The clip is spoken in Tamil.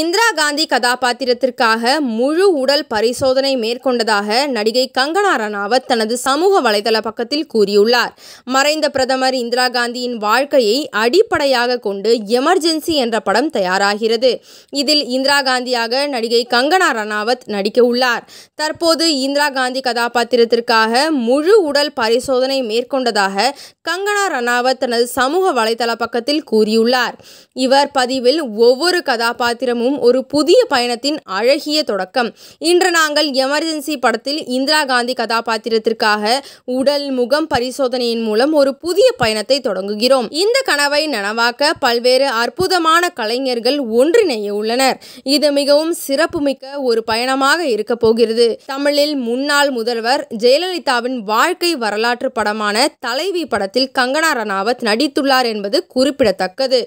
இந்திரா காந்தி கதாபாத்திரத்திற்காக முழு உடல் பரிசோதனை மேற்கொண்டதாக நடிகை கங்கனா ரணாவத் தனது சமூக வலைதள பக்கத்தில் கூறியுள்ளார் மறைந்த பிரதமர் இந்திரா காந்தியின் வாழ்க்கையை அடிப்படையாக கொண்டு எமர்ஜென்சி என்ற படம் தயாராகிறது இதில் இந்திரா காந்தியாக நடிகை கங்கனா ரணாவத் நடிக்க உள்ளார் தற்போது இந்திரா காந்தி கதாபாத்திரத்திற்காக முழு உடல் பரிசோதனை மேற்கொண்டதாக கங்கனா ரணாவத் தனது சமூக வலைதள பக்கத்தில் கூறியுள்ளார் இவர் பதிவில் ஒவ்வொரு கதாபாத்திரம் படமும் ஒரு புதிய பயணத்தின் அழகிய தொடக்கம் இன்று நாங்கள் எமர்ஜென்சி படத்தில் இந்திரா காந்தி கதாபாத்திரத்திற்காக உடல் முகம் பரிசோதனையின் மூலம் ஒரு புதிய பயணத்தை தொடங்குகிறோம் இந்த கனவை நனவாக்க பல்வேறு அற்புதமான கலைஞர்கள் ஒன்றிணைய உள்ளனர் இது மிகவும் சிறப்புமிக்க ஒரு பயணமாக இருக்க போகிறது தமிழில் முன்னாள் முதல்வர் ஜெயலலிதாவின் வாழ்க்கை வரலாற்று படமான தலைவி படத்தில் கங்கனா ரணாவத் நடித்துள்ளார் என்பது குறிப்பிடத்தக்கது